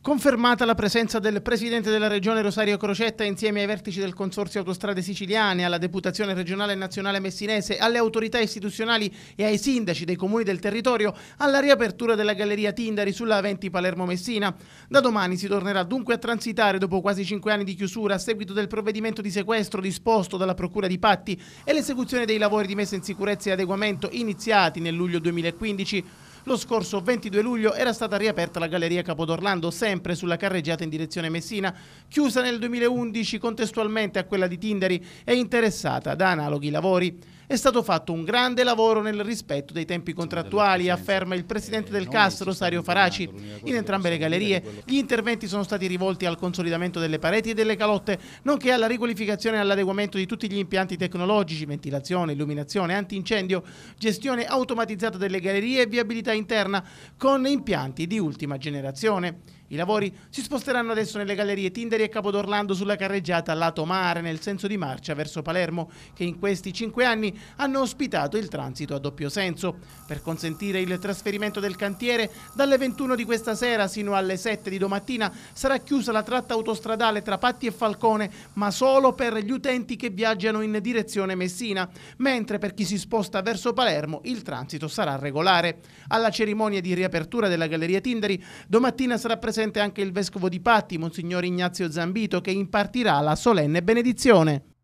Confermata la presenza del Presidente della Regione Rosario Crocetta insieme ai vertici del Consorzio Autostrade Siciliane, alla Deputazione regionale e nazionale messinese, alle autorità istituzionali e ai sindaci dei comuni del territorio, alla riapertura della Galleria Tindari sulla 20 Palermo-Messina. Da domani si tornerà dunque a transitare dopo quasi cinque anni di chiusura a seguito del provvedimento di sequestro disposto dalla Procura di Patti e l'esecuzione dei lavori di messa in sicurezza e adeguamento iniziati nel luglio 2015. Lo scorso 22 luglio era stata riaperta la Galleria Capodorlando, sempre sulla carreggiata in direzione Messina, chiusa nel 2011 contestualmente a quella di Tindari e interessata da analoghi lavori. È stato fatto un grande lavoro nel rispetto dei tempi contrattuali, afferma il presidente eh, del CAS Rosario Faraci. In entrambe le gallerie gli interventi sono stati rivolti al consolidamento delle pareti e delle calotte, nonché alla riqualificazione e all'adeguamento di tutti gli impianti tecnologici, ventilazione, illuminazione, antincendio, gestione automatizzata delle gallerie e viabilità interna con impianti di ultima generazione. I lavori si sposteranno adesso nelle gallerie Tinderi e Capodorlando sulla carreggiata lato mare nel senso di marcia verso Palermo che in questi cinque anni hanno ospitato il transito a doppio senso. Per consentire il trasferimento del cantiere dalle 21 di questa sera sino alle 7 di domattina sarà chiusa la tratta autostradale tra Patti e Falcone ma solo per gli utenti che viaggiano in direzione Messina mentre per chi si sposta verso Palermo il transito sarà regolare. Alla cerimonia di riapertura della galleria Tinderi domattina sarà presente presente anche il vescovo di Patti, Monsignor Ignazio Zambito, che impartirà la solenne benedizione.